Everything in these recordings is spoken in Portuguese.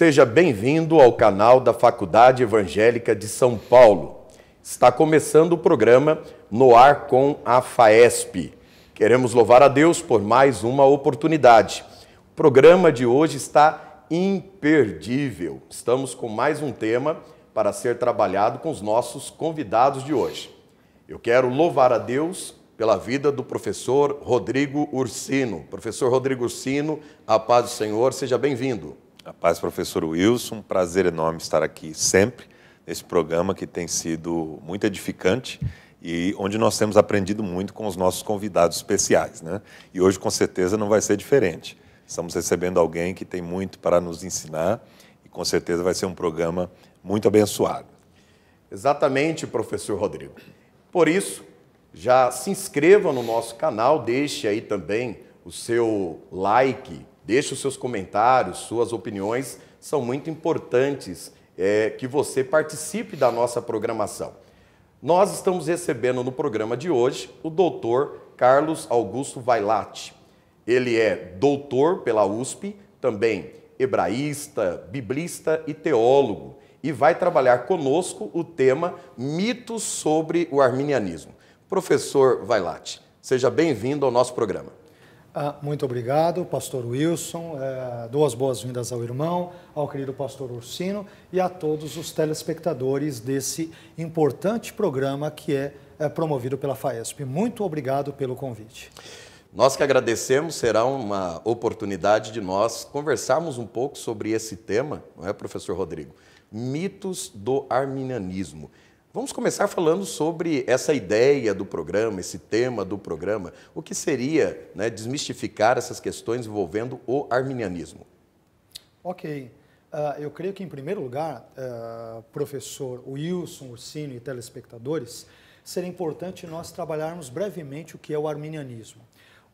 Seja bem-vindo ao canal da Faculdade Evangélica de São Paulo. Está começando o programa No Ar com a FAESP. Queremos louvar a Deus por mais uma oportunidade. O programa de hoje está imperdível. Estamos com mais um tema para ser trabalhado com os nossos convidados de hoje. Eu quero louvar a Deus pela vida do professor Rodrigo Ursino. Professor Rodrigo Ursino, a paz do Senhor, seja bem-vindo. A paz, professor Wilson. Um Prazer enorme estar aqui sempre nesse programa que tem sido muito edificante e onde nós temos aprendido muito com os nossos convidados especiais. Né? E hoje, com certeza, não vai ser diferente. Estamos recebendo alguém que tem muito para nos ensinar e, com certeza, vai ser um programa muito abençoado. Exatamente, professor Rodrigo. Por isso, já se inscreva no nosso canal, deixe aí também o seu like, Deixe os seus comentários, suas opiniões, são muito importantes é, que você participe da nossa programação. Nós estamos recebendo no programa de hoje o doutor Carlos Augusto Vailate. Ele é doutor pela USP, também hebraísta, biblista e teólogo, e vai trabalhar conosco o tema Mitos sobre o Arminianismo. Professor Vailate, seja bem-vindo ao nosso programa. Ah, muito obrigado, pastor Wilson. É, boas-vindas ao irmão, ao querido pastor Ursino e a todos os telespectadores desse importante programa que é, é promovido pela FAESP. Muito obrigado pelo convite. Nós que agradecemos, será uma oportunidade de nós conversarmos um pouco sobre esse tema, não é, professor Rodrigo? Mitos do arminianismo. Vamos começar falando sobre essa ideia do programa, esse tema do programa. O que seria né, desmistificar essas questões envolvendo o arminianismo? Ok. Uh, eu creio que, em primeiro lugar, uh, professor Wilson Ursino e telespectadores, seria importante nós trabalharmos brevemente o que é o arminianismo.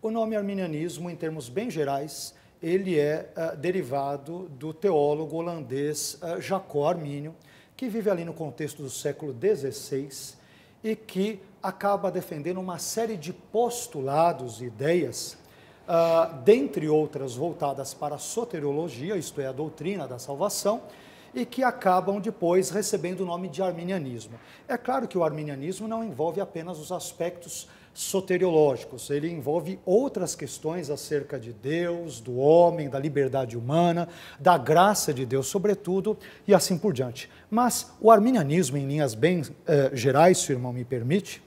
O nome arminianismo, em termos bem gerais, ele é uh, derivado do teólogo holandês Jacob Arminio, que vive ali no contexto do século XVI e que acaba defendendo uma série de postulados e ideias, uh, dentre outras voltadas para a soteriologia, isto é, a doutrina da salvação, e que acabam depois recebendo o nome de arminianismo. É claro que o arminianismo não envolve apenas os aspectos soteriológicos. Ele envolve outras questões acerca de Deus, do homem, da liberdade humana, da graça de Deus, sobretudo, e assim por diante. Mas o arminianismo, em linhas bem eh, gerais, se o irmão me permite,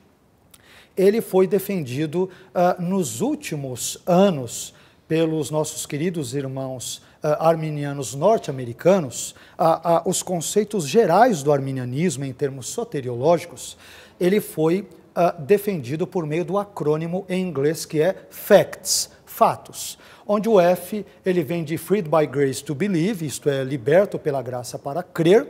ele foi defendido ah, nos últimos anos pelos nossos queridos irmãos Uh, arminianos norte-americanos, uh, uh, os conceitos gerais do arminianismo em termos soteriológicos, ele foi uh, defendido por meio do acrônimo em inglês que é FACTS, fatos, onde o F ele vem de Freed by Grace to Believe, isto é, liberto pela graça para crer,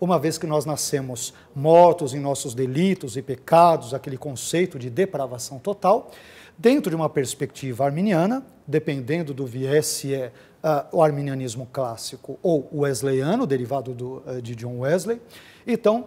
uma vez que nós nascemos mortos em nossos delitos e pecados, aquele conceito de depravação total, dentro de uma perspectiva arminiana, dependendo do viés se é uh, o arminianismo clássico ou wesleyano, derivado do, uh, de John Wesley. Então,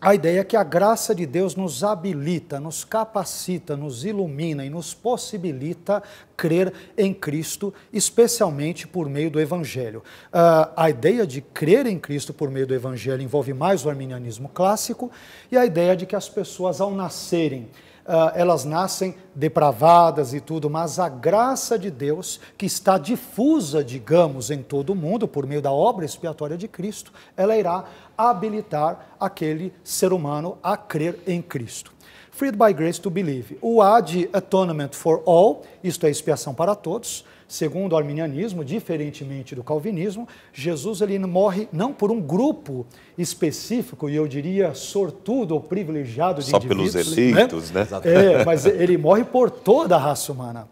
a ideia é que a graça de Deus nos habilita, nos capacita, nos ilumina e nos possibilita crer em Cristo, especialmente por meio do Evangelho. Uh, a ideia de crer em Cristo por meio do Evangelho envolve mais o arminianismo clássico e a ideia de que as pessoas, ao nascerem, ah, elas nascem depravadas e tudo, mas a graça de Deus, que está difusa, digamos, em todo o mundo, por meio da obra expiatória de Cristo, ela irá habilitar aquele ser humano a crer em Cristo. Freed by Grace to Believe. O ad de Atonement for All, isto é, expiação para todos. Segundo o arminianismo, diferentemente do calvinismo, Jesus ele morre não por um grupo específico, e eu diria sortudo ou privilegiado de Só pelos né? eleitos, né? né? É, mas ele morre por toda a raça humana.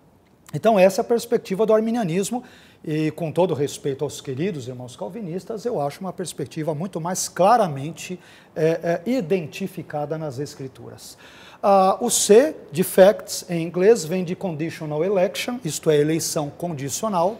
Então, essa é a perspectiva do arminianismo, e com todo respeito aos queridos irmãos calvinistas, eu acho uma perspectiva muito mais claramente é, é, identificada nas Escrituras. Uh, o C de facts em inglês vem de conditional election, isto é, eleição condicional.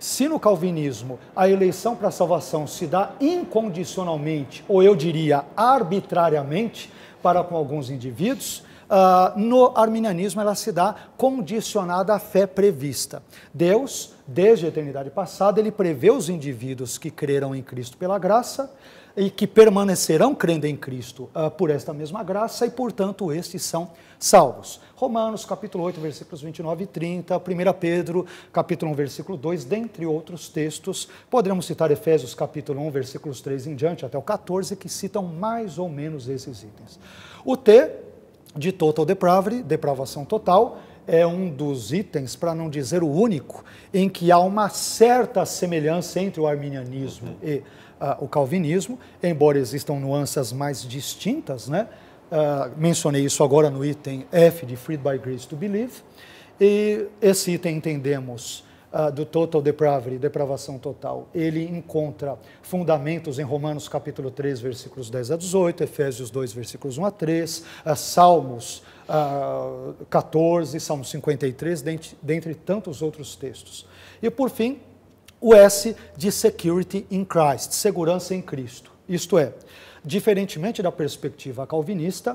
Se no calvinismo a eleição para a salvação se dá incondicionalmente, ou eu diria arbitrariamente, para com alguns indivíduos, uh, no arminianismo ela se dá condicionada à fé prevista. Deus, desde a eternidade passada, ele prevê os indivíduos que creram em Cristo pela graça, e que permanecerão crendo em Cristo uh, por esta mesma graça e, portanto, estes são salvos. Romanos, capítulo 8, versículos 29 e 30, 1 Pedro, capítulo 1, versículo 2, dentre outros textos. Poderemos citar Efésios, capítulo 1, versículos 3 em diante, até o 14, que citam mais ou menos esses itens. O T de total depravity, depravação total, é um dos itens, para não dizer o único, em que há uma certa semelhança entre o arminianismo uhum. e uh, o calvinismo, embora existam nuances mais distintas, né? Uh, mencionei isso agora no item F de Freed by Grace to Believe, e esse item entendemos uh, do total depravity, depravação total, ele encontra fundamentos em Romanos capítulo 3, versículos 10 a 18, Efésios 2, versículos 1 a 3, uh, ah, Salmos uh, 14, Salmos 53, dentre, dentre tantos outros textos. E por fim, o S de Security in Christ, segurança em Cristo. Isto é, diferentemente da perspectiva calvinista,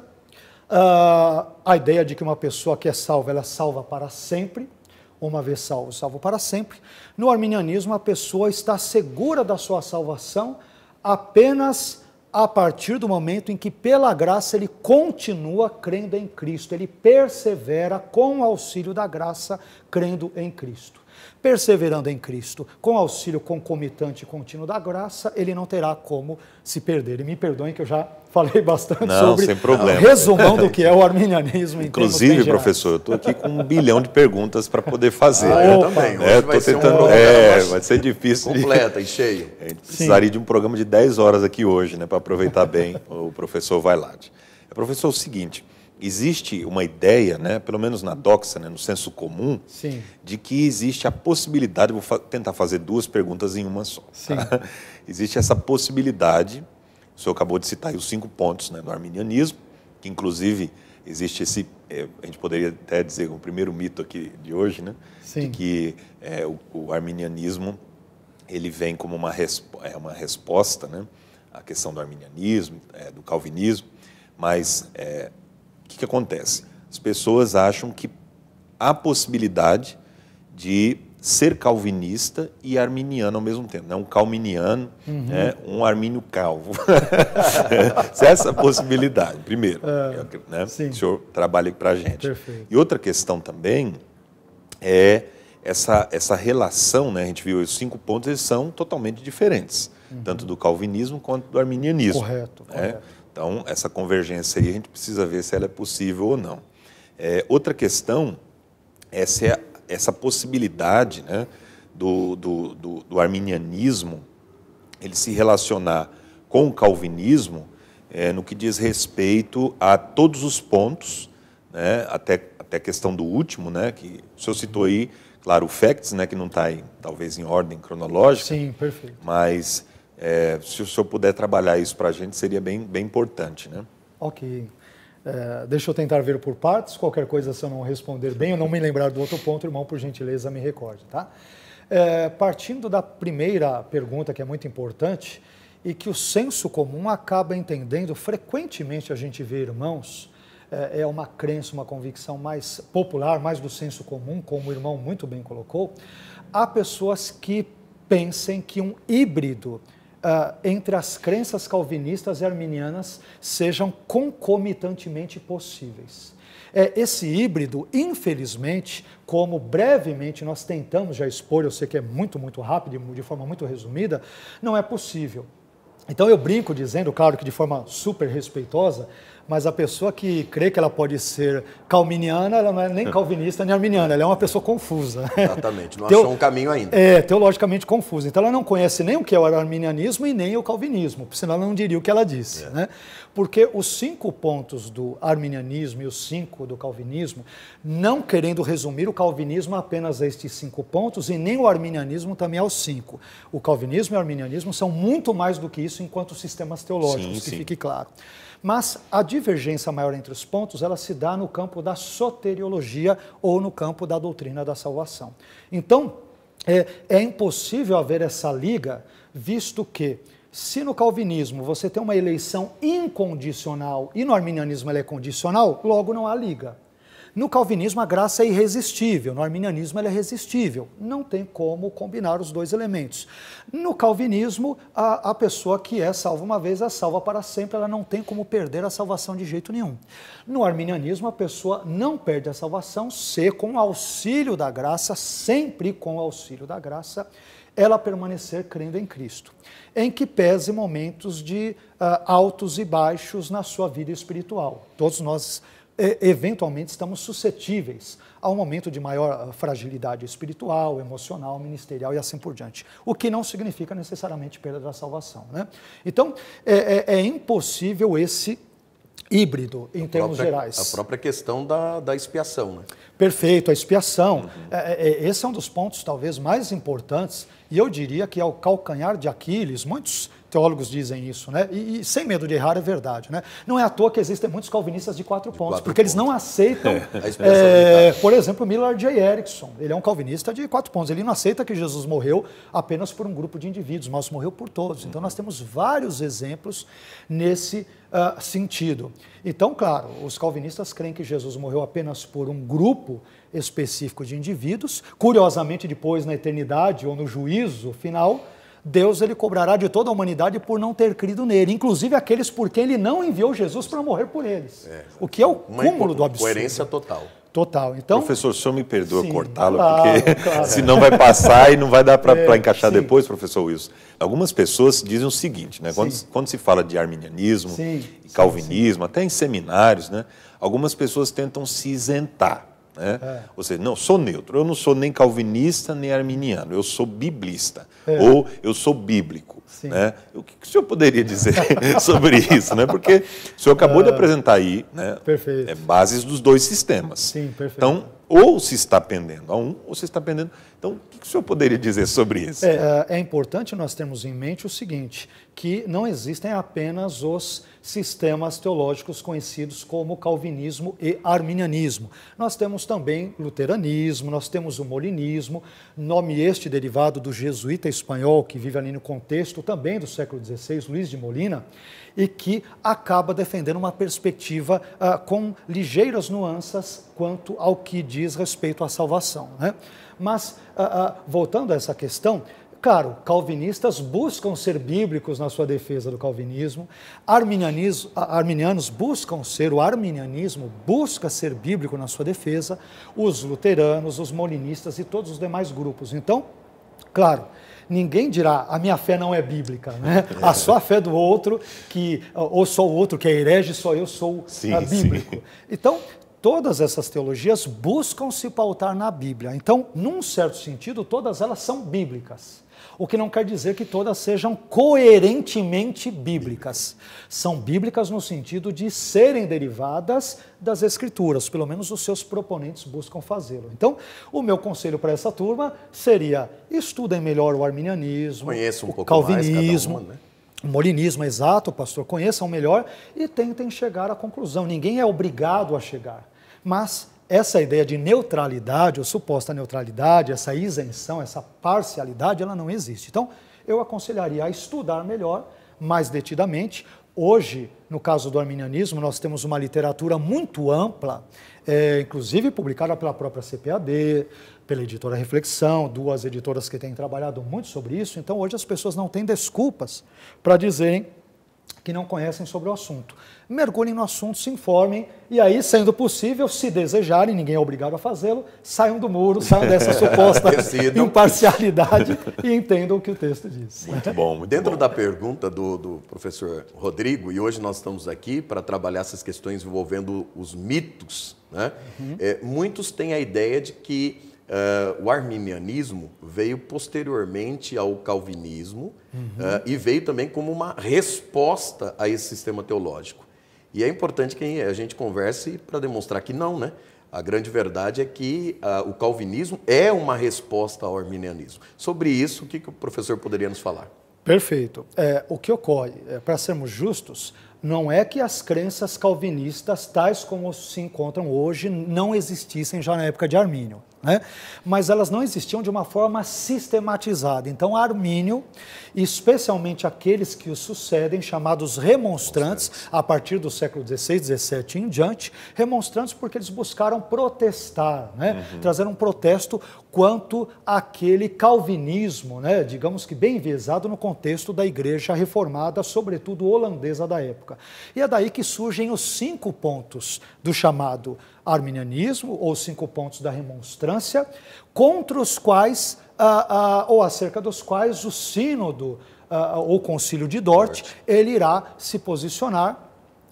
uh, a ideia de que uma pessoa que é salva, ela é salva para sempre, uma vez salvo, salvo para sempre. No arminianismo, a pessoa está segura da sua salvação apenas a partir do momento em que, pela graça, ele continua crendo em Cristo, ele persevera com o auxílio da graça, crendo em Cristo perseverando em Cristo, com auxílio concomitante e contínuo da graça, ele não terá como se perder. E me perdoem que eu já falei bastante não, sobre o resumão do que é o arminianismo. Inclusive, professor, eu estou aqui com um bilhão de perguntas para poder fazer. Ah, eu é, também. É, vai, tentando, ser um é, vai ser difícil. Completa de... e cheio. A gente é, precisaria Sim. de um programa de 10 horas aqui hoje, né, para aproveitar bem o professor Vailade. Professor, é o seguinte, existe uma ideia, né, pelo menos na doxa, né, no senso comum, Sim. de que existe a possibilidade, vou fa tentar fazer duas perguntas em uma só. Tá? existe essa possibilidade, o senhor acabou de citar os cinco pontos né, do arminianismo, que inclusive existe esse, é, a gente poderia até dizer, o primeiro mito aqui de hoje, né, Sim. de que é, o, o, arminianismo ele vem como uma, respo é, uma resposta né, à questão do arminianismo, é, do calvinismo, mas é, o que, que acontece? As pessoas acham que há possibilidade de ser calvinista e arminiano ao mesmo tempo. Né? Um calminiano, uhum. né? um armínio calvo. É essa possibilidade, primeiro. É, é né? Sim. O senhor trabalha para a gente. Perfeito. E outra questão também é essa, essa relação, né? a gente viu os cinco pontos, eles são totalmente diferentes, uhum. tanto do calvinismo quanto do arminianismo. Correto, né? correto. Então, essa convergência aí a gente precisa ver se ela é possível ou não. É, outra questão é se essa possibilidade né, do, do, do, do, arminianismo ele se relacionar com o calvinismo é, no que diz respeito a todos os pontos, né, até, até a questão do último, né, que o senhor citou aí, claro, o facts, né, que não está talvez em ordem cronológica. Sim, perfeito. Mas é, se o senhor puder trabalhar isso para a gente, seria bem, bem importante, né? Ok. É, deixa eu tentar ver por partes. Qualquer coisa, se eu não responder bem ou não me lembrar do outro ponto, irmão, por gentileza, me recorde, tá? É, partindo da primeira pergunta, que é muito importante, e que o senso comum acaba entendendo, frequentemente a gente vê irmãos, é, é uma crença, uma convicção mais popular, mais do senso comum, como o irmão muito bem colocou, há pessoas que pensem que um híbrido uh, entre as crenças calvinistas e arminianas sejam concomitantemente possíveis. É, esse híbrido, infelizmente, como brevemente nós tentamos já expor, eu sei que é muito, muito rápido e de forma muito resumida, não é possível. Então eu brinco dizendo, claro que de forma super respeitosa, mas a pessoa que crê que ela pode ser calminiana, ela não é nem é. calvinista nem arminiana, ela é uma pessoa confusa. Exatamente, não Teo... achou um caminho ainda. É, teologicamente confusa. Então ela não conhece nem o que é o arminianismo e nem o calvinismo, senão ela não diria o que ela disse. É. Né? Porque os cinco pontos do arminianismo e os cinco do calvinismo, não querendo resumir o calvinismo apenas a é estes cinco pontos e nem o arminianismo também aos é cinco. O calvinismo e o arminianismo são muito mais do que isso enquanto sistemas teológicos, sim, que sim. fique claro. Mas a divergência maior entre os pontos, ela se dá no campo da soteriologia ou no campo da doutrina da salvação. Então, é, é impossível haver essa liga, visto que se no calvinismo você tem uma eleição incondicional e no arminianismo ela é condicional, logo não há liga. No calvinismo, a graça é irresistível, no arminianismo, ela é resistível. Não tem como combinar os dois elementos. No calvinismo, a, a pessoa que é salva uma vez é salva para sempre, ela não tem como perder a salvação de jeito nenhum. No arminianismo, a pessoa não perde a salvação se, com o auxílio da graça, sempre com o auxílio da graça, ela permanecer crendo em Cristo, em que pese momentos de uh, altos e baixos na sua vida espiritual. Todos nós eventualmente estamos suscetíveis a um momento de maior ah, fragilidade espiritual, emocional, ministerial e assim por diante. O que não significa necessariamente perda da salvação. Né? Então, é, é, é impossível esse híbrido em a termos própria, gerais. A própria questão da, da expiação. Né? Perfeito, a expiação. Uhum. É, é, é esse é um dos pontos talvez mais importantes e eu diria que é o calcanhar de Aquiles. Muitos Teólogos dizem isso, né? E, e, sem medo de errar é verdade, né? Não é à toa que existem muitos calvinistas de quatro de pontos, quatro porque pontos. eles não aceitam, é, é, por exemplo, Miller J. Erickson. Ele é um calvinista de quatro pontos. Ele não aceita que Jesus morreu apenas por um grupo de indivíduos, mas morreu por todos. Então nós temos vários exemplos nesse uh, sentido. Então, claro, os calvinistas creem que Jesus morreu apenas por um grupo específico de indivíduos. Curiosamente, depois na eternidade ou no juízo final Deus ele cobrará de toda a humanidade por não ter crido nele, inclusive aqueles por quem ele não enviou Jesus para morrer por eles. É, o que é o cúmulo do absurdo. Coerência total. Total. Então, Professor, o senhor me perdoa cortá-lo, claro, porque claro. senão vai passar e não vai dar para é, encaixar sim. depois, professor Wilson. Algumas pessoas dizem o seguinte, né? Quando, quando se fala de arminianismo, sim, calvinismo, sim, até em seminários, né? Algumas pessoas tentam se isentar né? É. Ou seja, não, sou neutro. Eu não sou nem calvinista nem arminiano. Eu sou biblista. É. Ou eu sou bíblico. Né? O que, que o senhor poderia dizer sobre isso? Né? Porque o senhor acabou de ah. apresentar aí né, é bases dos dois sistemas. Sim, perfeito. Então, ou se está pendendo a um, ou se está pendendo então, o que o senhor poderia dizer sobre isso? É, é, é, importante nós termos em mente o seguinte, que não existem apenas os sistemas teológicos conhecidos como calvinismo e arminianismo. Nós temos também luteranismo, nós temos o molinismo, nome este derivado do jesuíta espanhol que vive ali no contexto também do século XVI, Luiz de Molina, e que acaba defendendo uma perspectiva ah, com ligeiras nuances quanto ao que diz respeito à salvação. Né? Mas, ah, ah, voltando a essa questão, claro, calvinistas buscam ser bíblicos na sua defesa do calvinismo, ah, arminianos buscam ser, o arminianismo busca ser bíblico na sua defesa, os luteranos, os molinistas e todos os demais grupos. Então, claro, ninguém dirá a minha fé não é bíblica, né? É. A só a fé do outro que ou só o outro que é herege, só eu sou sim, bíblico. Sim. Então, todas essas teologias buscam se pautar na Bíblia. Então, num certo sentido, todas elas são bíblicas. O que não quer dizer que todas sejam coerentemente bíblicas. São bíblicas no sentido de serem derivadas das Escrituras, pelo menos os seus proponentes buscam fazê-lo. Então, o meu conselho para essa turma seria: estudem melhor o arminianismo, um o calvinismo. Mais cada uma, né? molinismo, exato, pastor, conheçam melhor e tentem chegar à conclusão. Ninguém é obrigado a chegar. Mas essa ideia de neutralidade, ou suposta neutralidade, essa isenção, essa parcialidade, ela não existe. Então, eu aconselharia a estudar melhor, mais detidamente. Hoje, no caso do arminianismo, nós temos uma literatura muito ampla, é, inclusive publicada pela própria CPAD, pela editora Reflexão, duas editoras que têm trabalhado muito sobre isso. Então, hoje as pessoas não têm desculpas para dizerem que não conhecem sobre o assunto. Mergulhem no assunto, se informem e aí, sendo possível, se desejarem, ninguém é obrigado a fazê-lo, saiam do muro, saiam dessa suposta imparcialidade e entendam o que o texto diz. Muito bom. Dentro bom. da pergunta do, do professor Rodrigo, e hoje nós estamos aqui para trabalhar essas questões envolvendo os mitos, né? Uhum. É, muitos têm a ideia de que Uh, o arminianismo veio posteriormente ao calvinismo uhum. uh, e veio também como uma resposta a esse sistema teológico. E é importante que a gente converse para demonstrar que não, né? A grande verdade é que uh, o calvinismo é uma resposta ao arminianismo. Sobre isso, o que, que o professor poderia nos falar? Perfeito. É, o que ocorre, é, para sermos justos, não é que as crenças calvinistas, tais como se encontram hoje, não existissem já na época de Armínio. Né? Mas elas não existiam de uma forma sistematizada. Então, Armínio, especialmente aqueles que o sucedem, chamados remonstrantes, a partir do século XVI, XVII em diante, remonstrantes porque eles buscaram protestar, né? Uhum. trazer um protesto quanto àquele calvinismo, né, digamos que bem enviesado no contexto da igreja reformada, sobretudo holandesa da época. E é daí que surgem os cinco pontos do chamado arminianismo, ou cinco pontos da remonstrância, contra os quais, ah, ah, ou acerca dos quais, o sínodo ah, ah ou concílio de Dort, ele irá se posicionar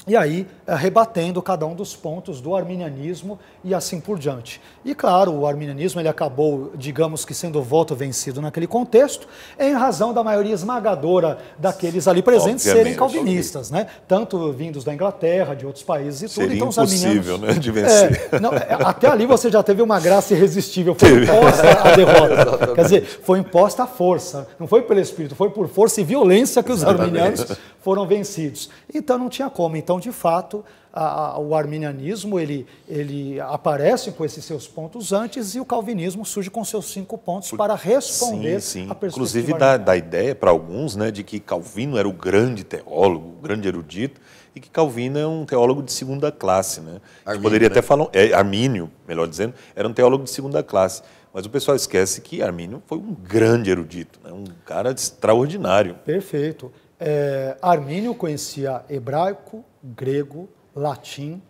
e aí eh, rebatendo cada um dos pontos do arminianismo e assim por diante. E claro, o arminianismo ele acabou, digamos que sendo voto vencido naquele contexto, em razão da maioria esmagadora daqueles ali presentes Obviamente, serem calvinistas, né? Tanto vindos da Inglaterra, de outros países e tudo. Seria então, os impossível, né, de é, vencer. É, não, até ali você já teve uma graça irresistível, foi imposta a derrota. Quer dizer, foi imposta a força, não foi pelo Espírito, foi por força e violência que os Exatamente. arminianos foram vencidos. Então não tinha como. Então, de fato, a, a, o arminianismo ele, ele aparece com esses seus pontos antes e o calvinismo surge com seus cinco pontos para responder sim, sim. perspectiva. Inclusive da, da ideia para alguns né, de que Calvino era o grande teólogo, o grande erudito, e que Calvino é um teólogo de segunda classe. Né? Armínio, poderia né? até falar, é, Armínio, melhor dizendo, era um teólogo de segunda classe. Mas o pessoal esquece que Armínio foi um grande erudito, né? um cara extraordinário. Perfeito. É, Armínio conhecia hebraico, grego, latim.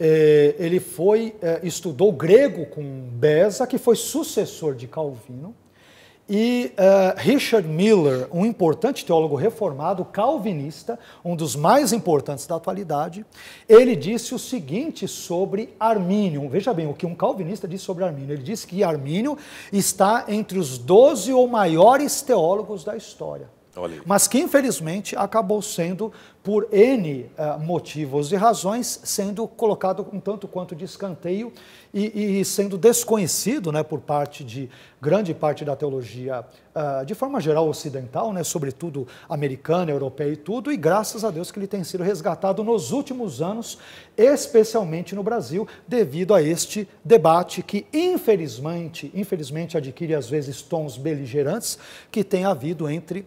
É, ele foi é, estudou grego com Beza, que foi sucessor de Calvino. E uh, Richard Miller, um importante teólogo reformado, calvinista, um dos mais importantes da atualidade, ele disse o seguinte sobre Armínio. Veja bem, o que um calvinista disse sobre Armínio. Ele disse que Armínio está entre os doze ou maiores teólogos da história. Mas que, infelizmente, acabou sendo, por N uh, motivos e razões, sendo colocado um tanto quanto de escanteio e, e sendo desconhecido né, por parte de grande parte da teologia, uh, de forma geral ocidental, né, sobretudo americana, europeia e tudo, e graças a Deus que ele tem sido resgatado nos últimos anos, especialmente no Brasil, devido a este debate que, infelizmente, infelizmente adquire às vezes tons beligerantes que tem havido entre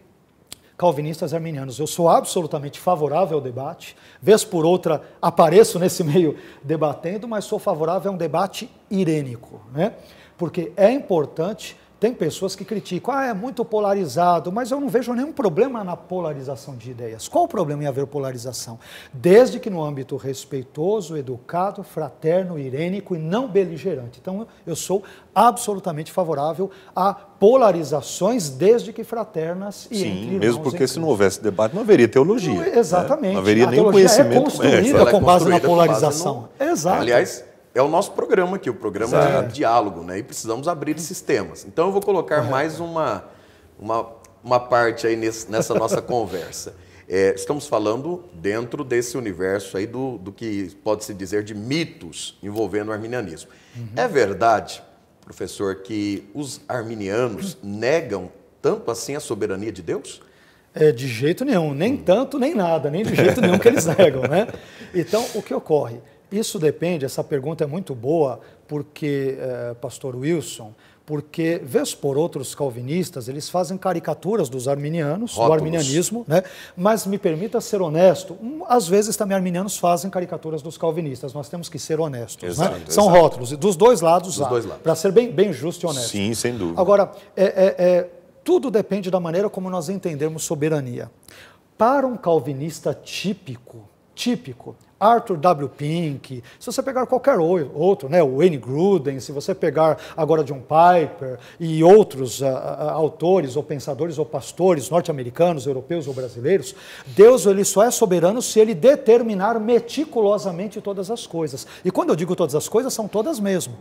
calvinistas arminianos. Eu sou absolutamente favorável ao debate, vez por outra apareço nesse meio debatendo, mas sou favorável a um debate irênico, né? porque é importante tem pessoas que criticam, ah, é muito polarizado, mas eu não vejo nenhum problema na polarização de ideias. Qual o problema em haver polarização? Desde que no âmbito respeitoso, educado, fraterno, irênico e não beligerante. Então, eu sou absolutamente favorável a polarizações, desde que fraternas e Sim, entre mesmo porque se não houvesse debate, não haveria teologia. Não, exatamente. Né? Não haveria a nenhum é conhecimento. É construída é, com, base é construída com base na polarização. No... Exato. Aliás, é o nosso programa aqui, o programa Exato. de diálogo, né? E precisamos abrir uhum. esses temas. Então eu vou colocar uhum. mais uma, uma, uma parte aí nesse, nessa nossa conversa. É, estamos falando dentro desse universo aí do, do que pode se dizer de mitos envolvendo o arminianismo. Uhum. É verdade, professor, que os arminianos negam tanto assim a soberania de Deus? É, de jeito nenhum, nem tanto, nem nada, nem de jeito nenhum que eles negam, né? Então, o que ocorre? Isso depende, essa pergunta é muito boa, porque, eh, pastor Wilson, porque, vez por outros calvinistas, eles fazem caricaturas dos arminianos, Rótulos. do arminianismo, né? mas me permita ser honesto, um, às vezes também arminianos fazem caricaturas dos calvinistas, nós temos que ser honestos. Né? Exato, né? São rótulos, dos dois lados dos para ser bem, bem justo e honesto. Sim, sem dúvida. Agora, é, é, é, tudo depende da maneira como nós entendemos soberania. Para um calvinista típico, típico, Arthur W. Pink, se você pegar qualquer outro, né, o Wayne Gruden, se você pegar agora John Piper e outros uh, uh, autores ou pensadores ou pastores norte-americanos, europeus ou brasileiros, Deus ele só é soberano se ele determinar meticulosamente todas as coisas. E quando eu digo todas as coisas, são todas mesmo.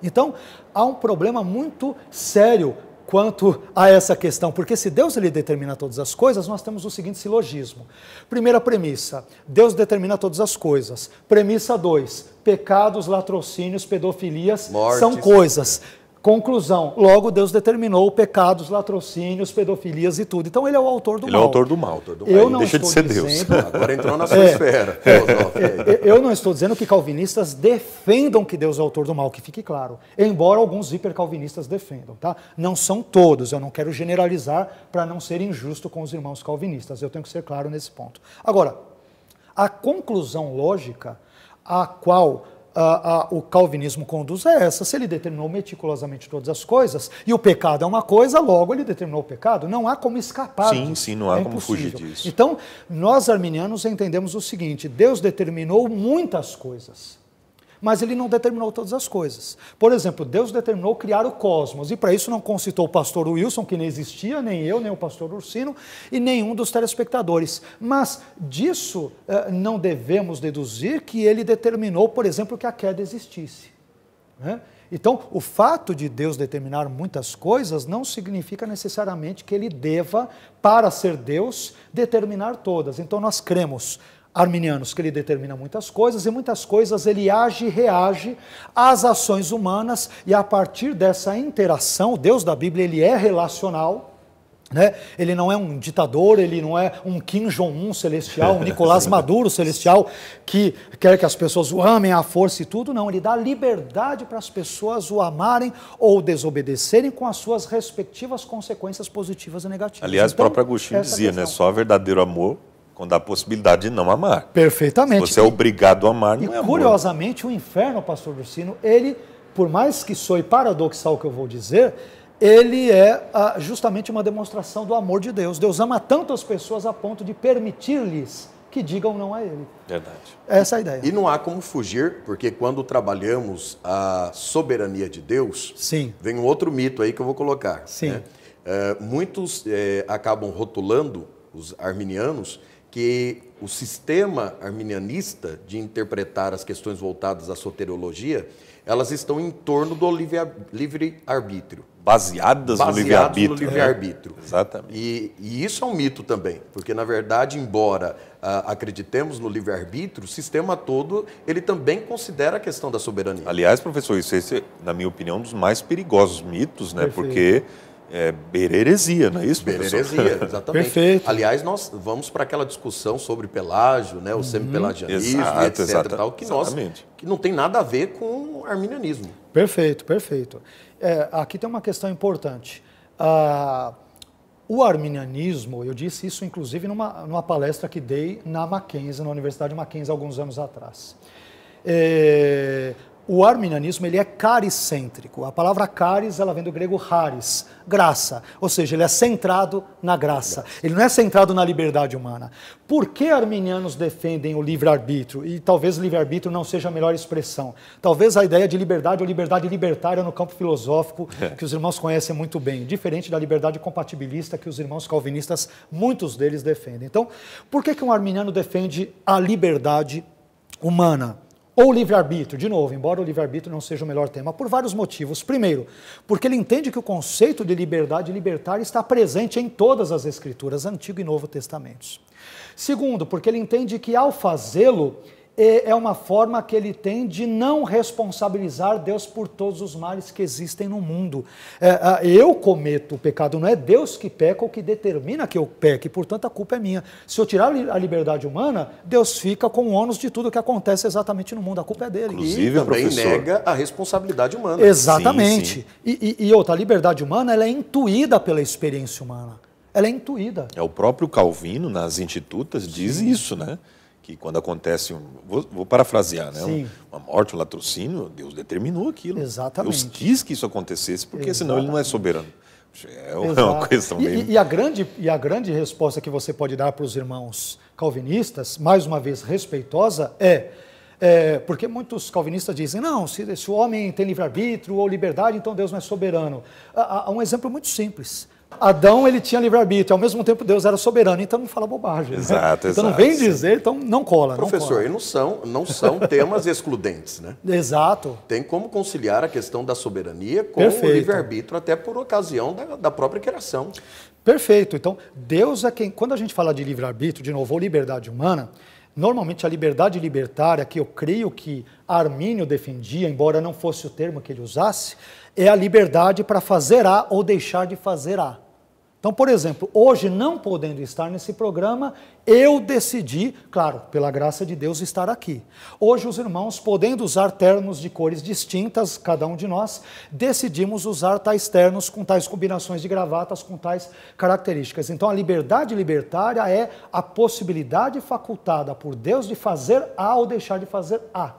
Então, há um problema muito sério quanto a essa questão, porque se Deus ele determina todas as coisas, nós temos o seguinte silogismo. Primeira premissa, Deus determina todas as coisas. Premissa 2, pecados, latrocínios, pedofilias Mortes. são coisas Conclusão, logo Deus determinou pecados, latrocínios, pedofilias e tudo. Então ele é o autor do ele mal. Ele é o autor do mal. Autor do mal. Eu não deixa estou de ser dizendo... Deus. Agora entrou na é. sua é. esfera. É. é. Eu não estou dizendo que calvinistas defendam que Deus é o autor do mal, que fique claro. Embora alguns hipercalvinistas defendam, tá? Não são todos, eu não quero generalizar para não ser injusto com os irmãos calvinistas. Eu tenho que ser claro nesse ponto. Agora, a conclusão lógica a qual o calvinismo conduz a essa. Se ele determinou meticulosamente todas as coisas, e o pecado é uma coisa, logo ele determinou o pecado, não há como escapar. Sim, disso. sim, não há é como impossível. fugir disso. Então, nós arminianos entendemos o seguinte: Deus determinou muitas coisas mas ele não determinou todas as coisas. Por exemplo, Deus determinou criar o cosmos, e para isso não concitou o pastor Wilson, que nem existia, nem eu, nem o pastor Ursino, e nenhum dos telespectadores. Mas disso eh, não devemos deduzir que ele determinou, por exemplo, que a queda existisse. Né? Então, o fato de Deus determinar muitas coisas não significa necessariamente que ele deva, para ser Deus, determinar todas. Então, nós cremos arminianos que ele determina muitas coisas e muitas coisas ele age e reage às ações humanas e a partir dessa interação, o Deus da Bíblia ele é relacional, né? Ele não é um ditador, ele não é um Kim Jong-un celestial, um Nicolás Maduro celestial que quer que as pessoas o amem à força e tudo, não. Ele dá liberdade para as pessoas o amarem ou desobedecerem com as suas respectivas consequências positivas e negativas. Aliás, então, o próprio então, Agostinho dizia, né? Só verdadeiro amor quando há a possibilidade de não amar. Perfeitamente. Se você é obrigado a amar, e, não é amor. Curiosamente, o inferno, pastor Ursino, ele, por mais que soe paradoxal o que eu vou dizer, ele é ah, justamente uma demonstração do amor de Deus. Deus ama tantas pessoas a ponto de permitir-lhes que digam não a ele. Verdade. Essa é a ideia. E não há como fugir, porque quando trabalhamos a soberania de Deus, Sim. vem um outro mito aí que eu vou colocar. Sim. Né? É, muitos é, acabam rotulando os arminianos que o sistema arminianista de interpretar as questões voltadas à soteriologia, elas estão em torno do livre-arbítrio. Baseadas, Baseadas no livre-arbítrio. No né? livre-arbítrio. É. Exatamente. E, e, isso é um mito também, porque, na verdade, embora ah, acreditemos no livre-arbítrio, o sistema todo ele também considera a questão da soberania. Aliás, professor, isso é, na minha opinião, um dos mais perigosos mitos, né? Perfeito. Porque é bererezia, não é isso? Bererezia, exatamente. Perfeito. Aliás, nós vamos para aquela discussão sobre pelágio, né, o uhum. semi-pelagianismo, etc. Exato, tal, que, exatamente. Nós, que não tem nada a ver com o arminianismo. Perfeito, perfeito. É, aqui tem uma questão importante. Ah, o arminianismo, eu disse isso inclusive numa, numa palestra que dei na Mackenzie, na Universidade de Mackenzie, alguns anos atrás. É, o arminianismo ele é caricêntrico. A palavra caris ela vem do grego haris, graça, ou seja, ele é centrado na graça. Ele não é centrado na liberdade humana. Por que arminianos defendem o livre-arbítrio? E talvez livre-arbítrio não seja a melhor expressão. Talvez a ideia de liberdade ou liberdade libertária no campo filosófico, é. que os irmãos conhecem muito bem, diferente da liberdade compatibilista que os irmãos calvinistas, muitos deles defendem. Então, por que, que um arminiano defende a liberdade humana? Ou livre-arbítrio, de novo, embora o livre-arbítrio não seja o melhor tema, por vários motivos. Primeiro, porque ele entende que o conceito de liberdade libertária está presente em todas as escrituras, Antigo e Novo Testamentos. Segundo, porque ele entende que ao fazê-lo, é uma forma que ele tem de não responsabilizar Deus por todos os males que existem no mundo. É, eu cometo o pecado, não é Deus que peca ou que determina que eu peque, portanto a culpa é minha. Se eu tirar a liberdade humana, Deus fica com o ônus de tudo que acontece exatamente no mundo, a culpa é dele. Inclusive, e também professor. nega a responsabilidade humana. Exatamente. Sim, sim. E, e, e outra, a liberdade humana ela é intuída pela experiência humana. Ela é intuída. É o próprio Calvino, nas Institutas, diz sim. isso, né? que quando acontece um, vou, vou parafrasear, né? uma morte, um latrocínio, Deus determinou aquilo. Exatamente. Deus quis que isso acontecesse, porque Exatamente. senão ele não é soberano. É uma Exato. questão e, bem... e, a grande, e a grande resposta que você pode dar para os irmãos calvinistas, mais uma vez respeitosa, é, é porque muitos calvinistas dizem, não, se, se o homem tem livre-arbítrio ou liberdade, então Deus não é soberano. Há, há um exemplo muito simples. Adão ele tinha livre-arbítrio, ao mesmo tempo Deus era soberano, então não fala bobagem. Né? Exato, né? Então não vem dizer, então não cola. Professor, não cola. e não são, não são temas excludentes, né? Exato. Tem como conciliar a questão da soberania com Perfeito. o livre-arbítrio, até por ocasião da, da própria criação. Perfeito. Então, Deus é quem. Quando a gente fala de livre-arbítrio, de novo, ou liberdade humana, Normalmente, a liberdade libertária, que eu creio que Armínio defendia, embora não fosse o termo que ele usasse, é a liberdade para fazer A ou deixar de fazer A. Então, por exemplo, hoje não podendo estar nesse programa, eu decidi, claro, pela graça de Deus, estar aqui. Hoje, os irmãos, podendo usar ternos de cores distintas, cada um de nós, decidimos usar tais ternos com tais combinações de gravatas, com tais características. Então, a liberdade libertária é a possibilidade facultada por Deus de fazer A ou deixar de fazer A.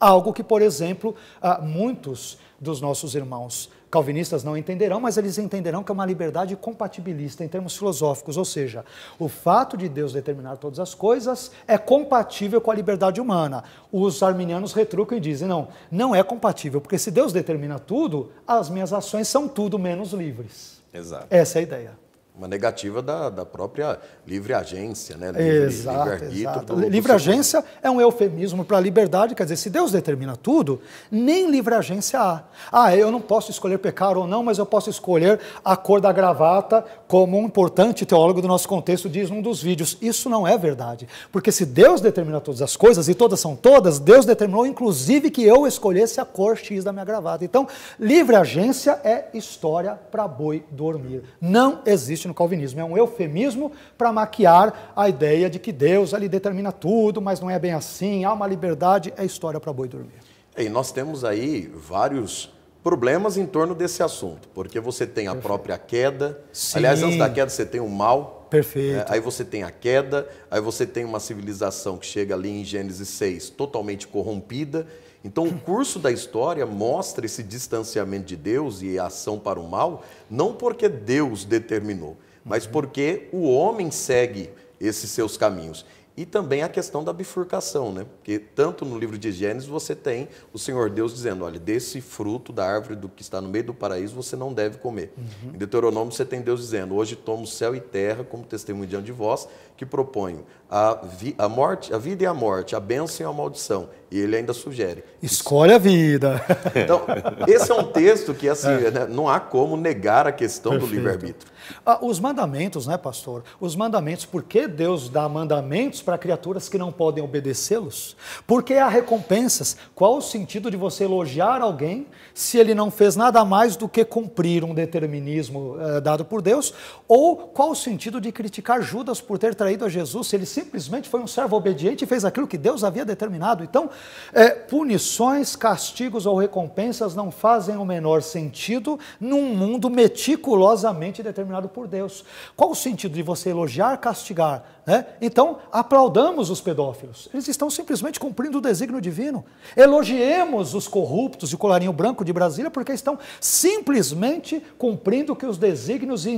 Algo que, por exemplo, ah, muitos dos nossos irmãos calvinistas não entenderão, mas eles entenderão que é uma liberdade compatibilista em termos filosóficos, ou seja, o fato de Deus determinar todas as coisas é compatível com a liberdade humana. Os arminianos retrucam e dizem: não, não é compatível, porque se Deus determina tudo, as minhas ações são tudo menos livres. Exato. Essa é a ideia uma negativa da, da própria livre agência, né? Livre, exato, livre, exato. livre agência é um eufemismo para liberdade, quer dizer, se Deus determina tudo, nem livre agência há. Ah, eu não posso escolher pecar ou não, mas eu posso escolher a cor da gravata, como um importante teólogo do nosso contexto diz num dos vídeos. Isso não é verdade, porque se Deus determina todas as coisas, e todas são todas, Deus determinou inclusive que eu escolhesse a cor X da minha gravata. Então, livre agência é história para boi dormir. Não existe existe no calvinismo. É um eufemismo para maquiar a ideia de que Deus ali determina tudo, mas não é bem assim, há uma liberdade, é história para boi dormir. E nós temos aí vários problemas em torno desse assunto, porque você tem a Perfeito. própria queda. Sim. Aliás, antes da queda você tem o mal. Perfeito. É, aí você tem a queda, aí você tem uma civilização que chega ali em Gênesis 6 totalmente corrompida então, o curso da história mostra esse distanciamento de Deus e a ação para o mal, não porque Deus determinou, mas uhum. porque o homem segue esses seus caminhos. E também a questão da bifurcação, né? Porque tanto no livro de Gênesis você tem o Senhor Deus dizendo: olha, desse fruto da árvore do que está no meio do paraíso você não deve comer. Uhum. Em Deuteronômio você tem Deus dizendo: hoje tomo céu e terra como testemunho diante de vós, que proponho a, a, morte, a vida e a morte, a bênção e a maldição. E ele ainda sugere. Escolhe a vida. Então, esse é um texto que assim, é. né, não há como negar a questão Perfeito. do livre-arbítrio. Ah, os mandamentos, né, pastor? Os mandamentos, por que Deus dá mandamentos para criaturas que não podem obedecê-los? Por que há recompensas? Qual o sentido de você elogiar alguém se ele não fez nada mais do que cumprir um determinismo eh, dado por Deus? Ou qual o sentido de criticar Judas por ter traído a Jesus se ele simplesmente foi um servo obediente e fez aquilo que Deus havia determinado? Então, é, punições, castigos ou recompensas não fazem o menor sentido num mundo meticulosamente determinado por Deus. Qual o sentido de você elogiar, castigar? Né? Então, aplaudamos os pedófilos. Eles estão simplesmente cumprindo o desígnio divino. Elogiemos os corruptos e o colarinho branco de Brasília porque estão simplesmente cumprindo o que os desígnios é,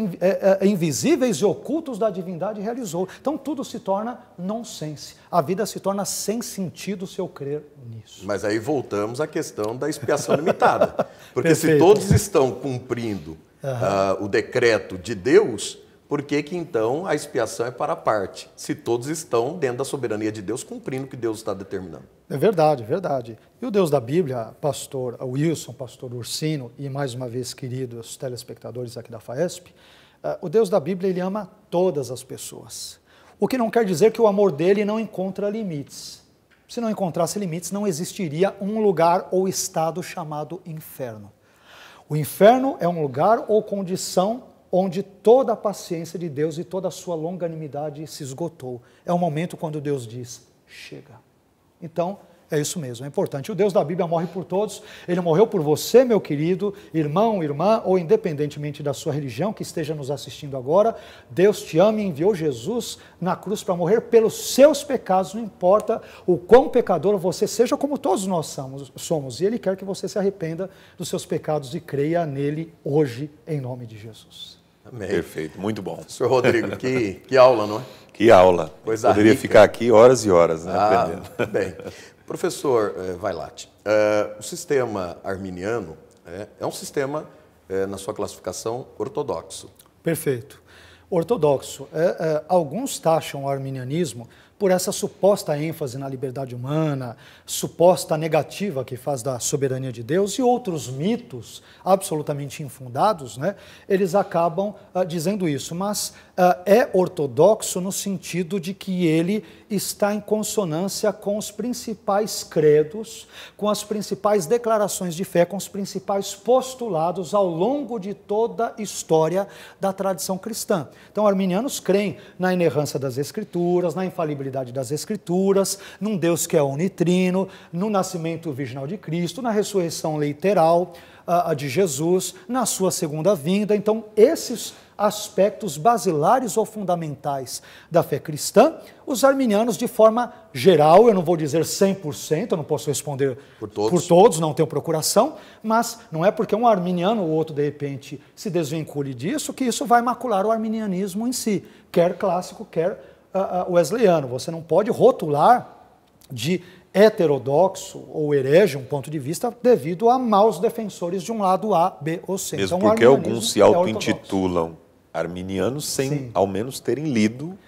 é, invisíveis e ocultos da divindade realizou. Então, tudo se torna nonsense. A vida se torna sem sentido se eu crer crer nisso. Mas aí voltamos à questão da expiação limitada. Porque se todos estão cumprindo uh, o decreto de Deus, por que, que então a expiação é para a parte? Se todos estão dentro da soberania de Deus cumprindo o que Deus está determinando. É verdade, é verdade. E o Deus da Bíblia, pastor Wilson, pastor Ursino, e mais uma vez, queridos telespectadores aqui da FAESP, uh, o Deus da Bíblia, ele ama todas as pessoas. O que não quer dizer que o amor dele não encontra limites. Se não encontrasse limites, não existiria um lugar ou estado chamado inferno. O inferno é um lugar ou condição onde toda a paciência de Deus e toda a sua longanimidade se esgotou. É o momento quando Deus diz: chega. Então, é isso mesmo, é importante. O Deus da Bíblia morre por todos. Ele morreu por você, meu querido, irmão, irmã, ou independentemente da sua religião que esteja nos assistindo agora. Deus te ama e enviou Jesus na cruz para morrer pelos seus pecados, não importa o quão pecador você seja, como todos nós somos. E Ele quer que você se arrependa dos seus pecados e creia nele hoje, em nome de Jesus. Amém. Perfeito, muito bom. Senhor Rodrigo, que, que aula, não é? Que aula. Poderia rica. ficar aqui horas e horas, né? Ah, bem. Professor é, é, o sistema arminiano é, é um sistema, na sua classificação, ortodoxo. Perfeito. Ortodoxo. alguns taxam o arminianismo por essa suposta ênfase na liberdade humana, suposta negativa que faz da soberania de Deus e outros mitos absolutamente infundados, né, eles acabam ah, dizendo isso. Mas ah, é ortodoxo no sentido de que ele está em consonância com os principais credos, com as principais declarações de fé, com os principais postulados ao longo de toda a história da tradição cristã. Então, arminianos creem na inerrância das Escrituras, na infalibilidade autoridade das Escrituras, num Deus que é onitrino, no nascimento virginal de Cristo, na ressurreição literal uh, de Jesus, na sua segunda vinda. Então, esses aspectos basilares ou fundamentais da fé cristã, os arminianos, de forma geral, eu não vou dizer 100%, eu não posso responder por todos, por todos não tenho procuração, mas não é porque um arminiano ou outro, de repente, se desvincule disso que isso vai macular o arminianismo em si, quer clássico, quer wesleyano. Você não pode rotular de heterodoxo ou herege um ponto de vista devido a maus defensores de um lado A, B ou C. Mesmo então, porque alguns se é auto-intitulam arminianos sem Sim. ao menos terem lido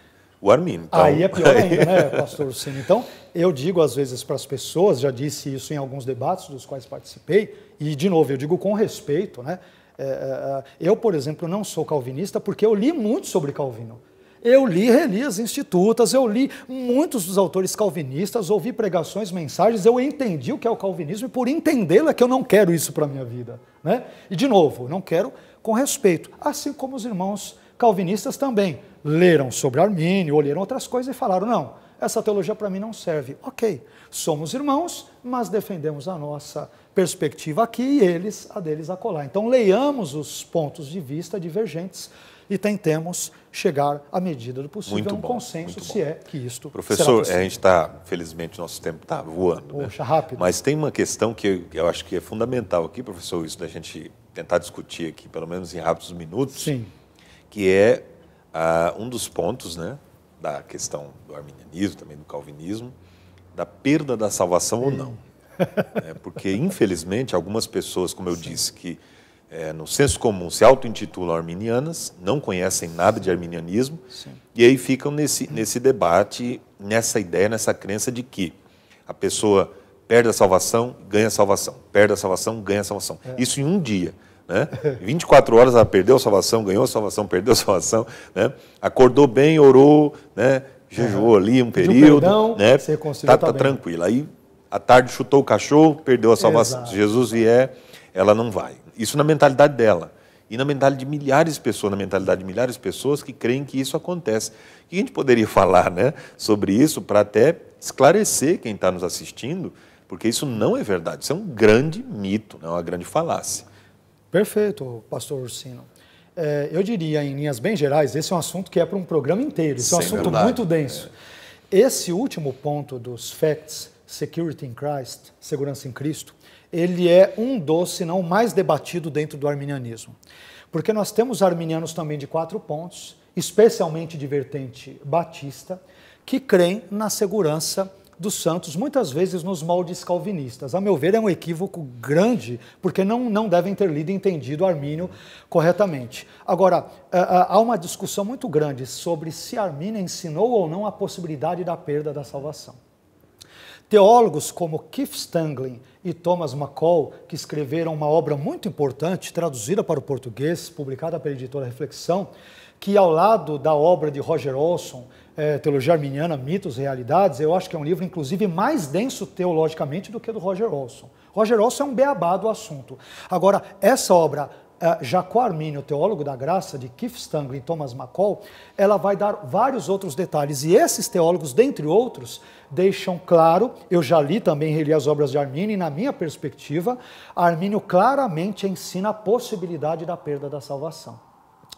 o Armin. Então... Aí é pior ainda, né, pastor Sim. Então, eu digo às vezes para as pessoas, já disse isso em alguns debates dos quais participei, e de novo, eu digo com respeito, né? É, é, eu, por exemplo, não sou calvinista porque eu li muito sobre Calvino. Eu li, reli as institutas, eu li muitos dos autores calvinistas, ouvi pregações, mensagens, eu entendi o que é o calvinismo e por entendê é que eu não quero isso para a minha vida. Né? E de novo, não quero com respeito, assim como os irmãos calvinistas também leram sobre Armínio, olharam outras coisas e falaram, não, essa teologia para mim não serve. Ok, somos irmãos, mas defendemos a nossa perspectiva aqui e eles a deles acolá. Então leiamos os pontos de vista divergentes e tentemos chegar à medida do possível muito a um bom, consenso, se é que isto Professor, a gente está, felizmente, nosso tempo está voando. Né? Poxa, né? rápido. Mas tem uma questão que eu acho que é fundamental aqui, professor, isso da gente tentar discutir aqui, pelo menos em rápidos minutos, Sim. que é uh, um dos pontos né, da questão do arminianismo, também do calvinismo, da perda da salvação Sim. ou não. é, porque, infelizmente, algumas pessoas, como eu Sim. disse, que é, no senso comum, se auto-intitulam arminianas, não conhecem nada de arminianismo, Sim. e aí ficam nesse, nesse debate, nessa ideia, nessa crença de que a pessoa perde a salvação, ganha a salvação, perde a salvação, ganha a salvação. É. Isso em um dia. Né? 24 horas ela perdeu a salvação, ganhou a salvação, perdeu a salvação, né? acordou bem, orou, né? jejuou é. ali um período, perdão, né? tá, tá, tá tranquila. Aí à tarde chutou o cachorro, perdeu a salvação. Exato. Se Jesus vier, ela não vai. Isso na mentalidade dela. E na mentalidade de milhares de pessoas, na mentalidade de milhares de pessoas que creem que isso acontece. O que a gente poderia falar né, sobre isso para até esclarecer quem está nos assistindo, porque isso não é verdade. Isso é um grande mito, é né, uma grande falácia. Perfeito, pastor Ursino. É, eu diria, em linhas bem gerais, esse é um assunto que é para um programa inteiro, esse Sem é um assunto verdade. muito denso. É. Esse último ponto dos facts, security in Christ, segurança em Cristo, ele é um doce, se não o mais debatido dentro do arminianismo. Porque nós temos arminianos também de quatro pontos, especialmente de vertente batista, que creem na segurança dos santos, muitas vezes nos moldes calvinistas. A meu ver, é um equívoco grande, porque não, não devem ter lido e entendido Armínio corretamente. Agora, eh, eh, há uma discussão muito grande sobre se Armínio ensinou ou não a possibilidade da perda da salvação. Teólogos como Keith Stanglin e Thomas McCall, que escreveram uma obra muito importante, traduzida para o português, publicada pela editora Reflexão, que ao lado da obra de Roger Olson, é, Teologia Arminiana, Mitos e Realidades, eu acho que é um livro, inclusive, mais denso teologicamente do que o do Roger Olson. Roger Olson é um beabá do assunto. Agora, essa obra, é, Jacó Arminio, teólogo da graça, de Keith Stanley e Thomas McCall, ela vai dar vários outros detalhes. E esses teólogos, dentre outros, deixam claro, eu já li também, reli as obras de Arminio, e na minha perspectiva, Arminio claramente ensina a possibilidade da perda da salvação.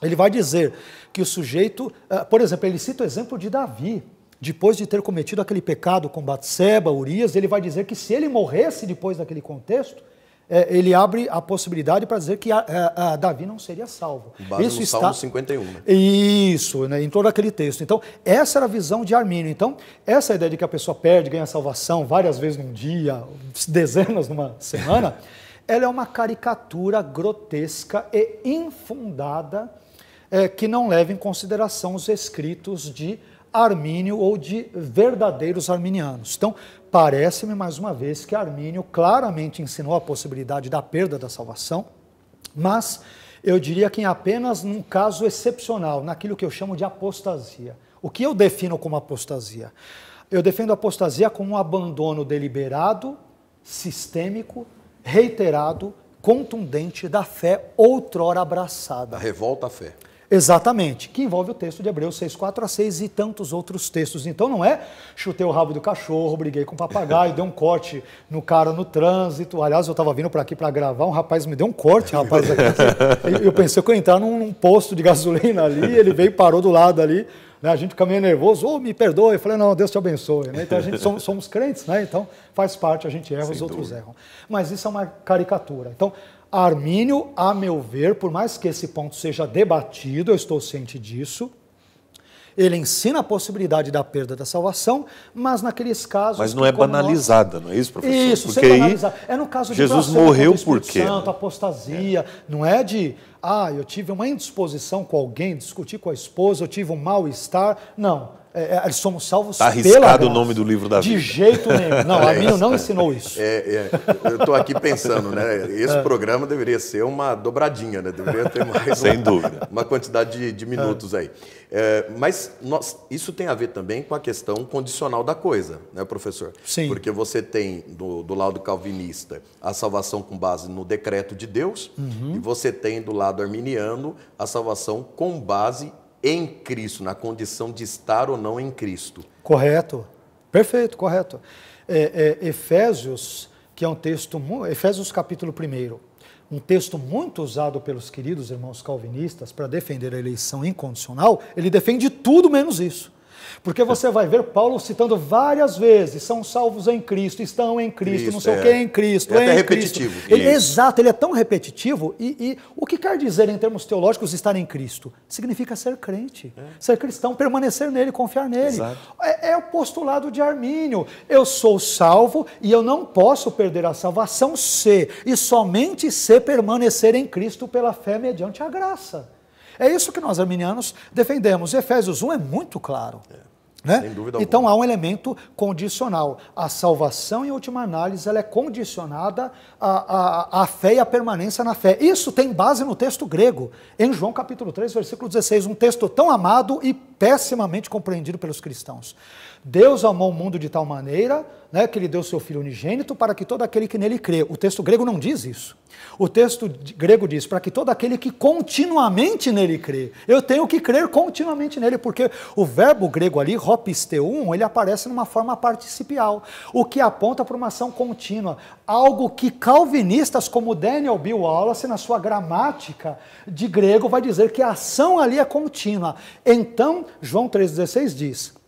Ele vai dizer que o sujeito, é, por exemplo, ele cita o exemplo de Davi, depois de ter cometido aquele pecado com Batseba, Urias, ele vai dizer que se ele morresse depois daquele contexto, é, ele abre a possibilidade para dizer que a, a, é, a Davi não seria salvo. Base Isso no está... Salmo 51. Né? Isso, né? em todo aquele texto. Então, essa era a visão de Armínio. Então, essa é ideia de que a pessoa perde, ganha salvação várias vezes num dia, dezenas numa semana, ela é uma caricatura grotesca e infundada é, que não leva em consideração os escritos de Armínio ou de verdadeiros arminianos. Então, Parece-me, mais uma vez, que Armínio claramente ensinou a possibilidade da perda da salvação, mas eu diria que em apenas num caso excepcional, naquilo que eu chamo de apostasia. O que eu defino como apostasia? Eu defendo a apostasia como um abandono deliberado, sistêmico, reiterado, contundente da fé outrora abraçada. A revolta à fé. Exatamente, que envolve o texto de Hebreus 6, 4 a 6 e tantos outros textos. Então não é chutei o rabo do cachorro, briguei com o papagaio, dei um corte no cara no trânsito. Aliás, eu estava vindo para aqui para gravar, um rapaz me deu um corte, rapaz. Assim. eu pensei que eu ia entrar num, num posto de gasolina ali, ele veio e parou do lado ali. Né? A gente fica meio nervoso, ou oh, me perdoe. Eu falei, não, Deus te abençoe. Né? Então a gente somos, somos, crentes, né? então faz parte, a gente erra, Sem os outros erram. Mas isso é uma caricatura. Então Armínio, a meu ver, por mais que esse ponto seja debatido, eu estou ciente disso, ele ensina a possibilidade da perda da salvação, mas naqueles casos. Mas não é banalizada, nós... não é isso, professor? Isso, porque aí é no caso de Jesus morreu por quê? Santo, apostasia, é. não é de ah, eu tive uma indisposição com alguém, discuti com a esposa, eu tive um mal-estar. Não é, é, somos salvos tá arriscado pela graça. o nome do livro da vida. De jeito nenhum. Não, é a mim não ensinou isso. É, é. eu estou aqui pensando, né? Esse programa deveria ser uma dobradinha, né? Deveria ter mais Sem uma, dúvida. uma quantidade de, de minutos aí. mas nós, isso tem a ver também com a questão condicional da coisa, né, professor? Sim. Porque você tem, do, do lado calvinista, a salvação com base no decreto de Deus, uhum. e você tem, do lado arminiano, a salvação com base em Cristo, na condição de estar ou não em Cristo. Correto. Perfeito, correto. É, é, Efésios, que é um texto, Efésios capítulo 1, um texto muito usado pelos queridos irmãos calvinistas para defender a eleição incondicional, ele defende tudo menos isso. Porque você vai ver Paulo citando várias vezes: são salvos em Cristo, estão em Cristo, Cristo não sei é. o que em Cristo. É, é até repetitivo. Ele, exato, ele é tão repetitivo. E, e, o que quer dizer em termos teológicos estar em Cristo? Significa ser crente, é. ser cristão, permanecer nele, confiar nele. É, é, o postulado de Armínio: eu sou salvo e eu não posso perder a salvação se, e somente se permanecer em Cristo pela fé mediante a graça. É isso que nós arminianos defendemos. Efésios 1 é muito claro. É. Né? então há um elemento condicional. A salvação, em última análise, ela é condicionada à, à, à, fé e à permanência na fé. Isso tem base no texto grego, em João capítulo 3, versículo 16, um texto tão amado e pessimamente compreendido pelos cristãos. Deus amou o mundo de tal maneira né, que ele deu seu Filho unigênito para que todo aquele que nele crê. O texto grego não diz isso. O texto grego diz para que todo aquele que continuamente nele crê. Eu tenho que crer continuamente nele, porque o verbo grego ali, hopisteum, ele aparece numa forma participial, o que aponta para uma ação contínua. Algo que calvinistas como Daniel B. Wallace, na sua gramática de grego, vai dizer que a ação ali é contínua. Então, João 3,16 diz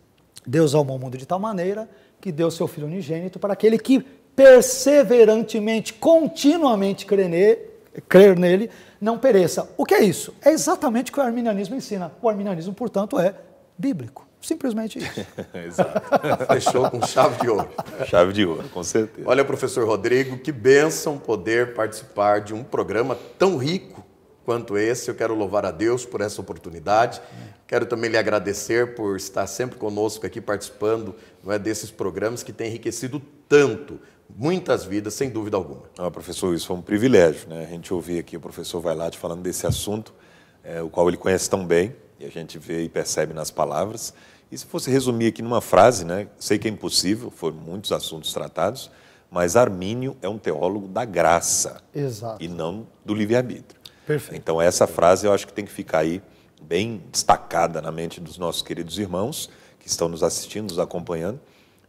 Deus amou o mundo de tal maneira que deu seu Filho unigênito para aquele que perseverantemente, continuamente crer nele, crer nele, não pereça. O que é isso? É exatamente o que o arminianismo ensina. O arminianismo, portanto, é bíblico. Simplesmente isso. Exato. Fechou com chave de ouro. Chave de ouro, com certeza. Olha, professor Rodrigo, que bênção poder participar de um programa tão rico quanto esse. Eu quero louvar a Deus por essa oportunidade. Quero também lhe agradecer por estar sempre conosco aqui participando não é, desses programas que têm enriquecido tanto muitas vidas, sem dúvida alguma. Ah, professor, isso foi um privilégio, né? A gente ouvir aqui o professor Vailate falando desse assunto, é, o qual ele conhece tão bem, e a gente vê e percebe nas palavras. E se fosse resumir aqui numa frase, né? Sei que é impossível, foram muitos assuntos tratados, mas Armínio é um teólogo da graça Exato. e não do livre-arbítrio. Perfeito. Então, essa frase eu acho que tem que ficar aí bem destacada na mente dos nossos queridos irmãos que estão nos assistindo, nos acompanhando,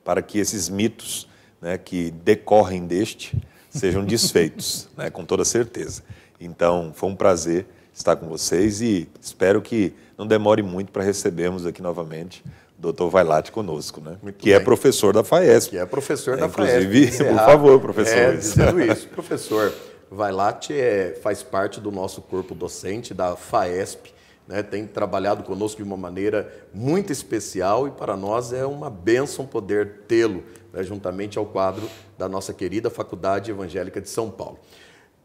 para que esses mitos né, que decorrem deste sejam desfeitos, né, com toda certeza. Então, foi um prazer estar com vocês e espero que não demore muito para recebermos aqui novamente o Dr. Vailate conosco, né? Muito que é bem. é professor da FAESP. Que é professor é, da FAESP. Inclusive, por favor, professor. É, dizendo isso, professor. Vailate é, faz parte do nosso corpo docente, da FAESP, né, tem trabalhado conosco de uma maneira muito especial e para nós é uma bênção poder tê-lo, né, juntamente ao quadro da nossa querida Faculdade Evangélica de São Paulo.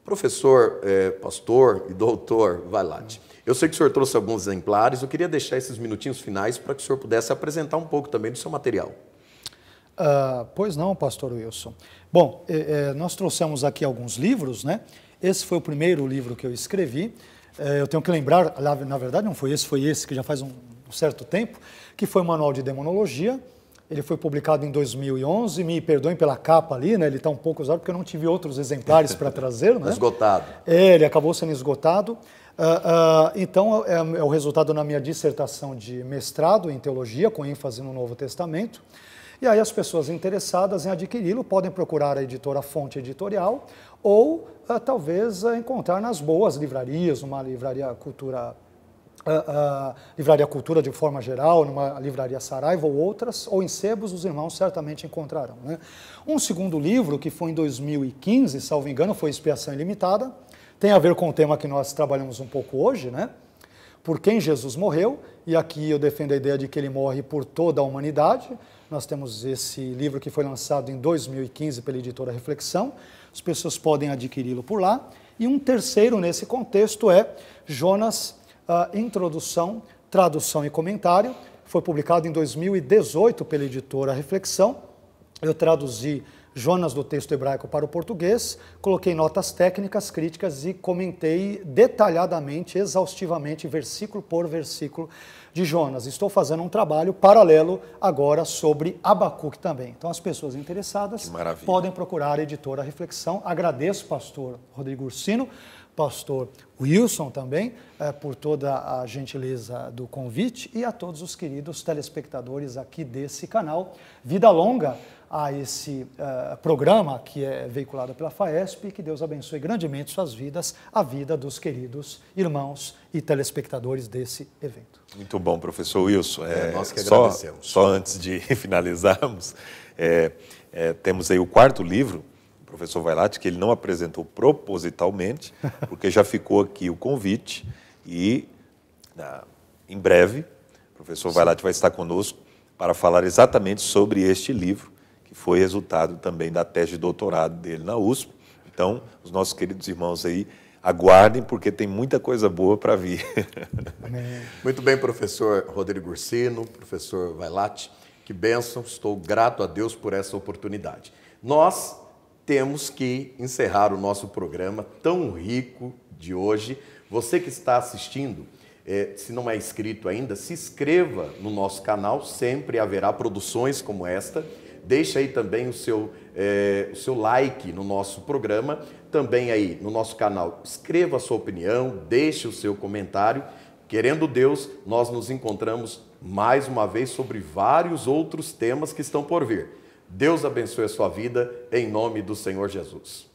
Professor, é, pastor e doutor Vailate, eu sei que o senhor trouxe alguns exemplares, eu queria deixar esses minutinhos finais para que o senhor pudesse apresentar um pouco também do seu material. Ah, pois não, pastor Wilson. Bom, é, é, nós trouxemos aqui alguns livros, né? Esse foi o primeiro livro que eu escrevi. É, eu tenho que lembrar, na verdade não foi esse, foi esse que já faz um certo tempo, que foi o Manual de Demonologia. Ele foi publicado em 2011, me perdoem pela capa ali, né? Ele está um pouco usado porque eu não tive outros exemplares para trazer, né? Esgotado. É, ele acabou sendo esgotado. Uh, uh, então, é, é, o resultado na minha dissertação de mestrado em teologia, com ênfase no Novo Testamento. E aí as pessoas interessadas em adquiri-lo podem procurar a editora Fonte Editorial ou uh, talvez uh, encontrar nas boas livrarias, numa livraria cultura Uh, uh, livraria Cultura de forma geral, numa livraria Saraiva ou outras, ou em sebos, os irmãos certamente encontrarão. Né? Um segundo livro, que foi em 2015, salvo engano, foi Expiação Ilimitada, tem a ver com o tema que nós trabalhamos um pouco hoje, né? Por quem Jesus morreu, e aqui eu defendo a ideia de que ele morre por toda a humanidade. Nós temos esse livro que foi lançado em 2015 pela editora Reflexão, as pessoas podem adquiri-lo por lá. E um terceiro nesse contexto é Jonas, ah, Introdução, Tradução e Comentário, foi publicado em 2018 pela editora Reflexão. Eu traduzi Jonas do texto hebraico para o português, coloquei notas técnicas, críticas e comentei detalhadamente, exaustivamente, versículo por versículo de Jonas. Estou fazendo um trabalho paralelo agora sobre Abacuque também. Então, as pessoas interessadas podem procurar a editora Reflexão. Agradeço, pastor Rodrigo Ursino, pastor Wilson também, eh, por toda a gentileza do convite e a todos os queridos telespectadores aqui desse canal. Vida longa! a esse uh, programa que é veiculado pela FAESP e que Deus abençoe grandemente suas vidas, a vida dos queridos irmãos e telespectadores desse evento. Muito bom, professor Wilson. É, é, nós que agradecemos. Só, antes de finalizarmos, é, é, temos aí o quarto livro, o professor Vailate, que ele não apresentou propositalmente, porque já ficou aqui o convite e na, em breve o professor Vailate vai estar conosco para falar exatamente sobre este livro que foi resultado também da tese de doutorado dele na USP. Então, os nossos queridos irmãos aí, aguardem, porque tem muita coisa boa para vir. É. Muito bem, professor Rodrigo Ursino, professor Vailate, que bênção, estou grato a Deus por essa oportunidade. Nós temos que encerrar o nosso programa tão rico de hoje. Você que está assistindo, é, se não é inscrito ainda, se inscreva no nosso canal, sempre haverá produções como esta. Deixa aí também o seu, é, o seu like no nosso programa, também aí no nosso canal. Escreva a sua opinião, deixe o seu comentário. Querendo Deus, nós nos encontramos mais uma vez sobre vários outros temas que estão por vir. Deus abençoe a sua vida, em nome do Senhor Jesus.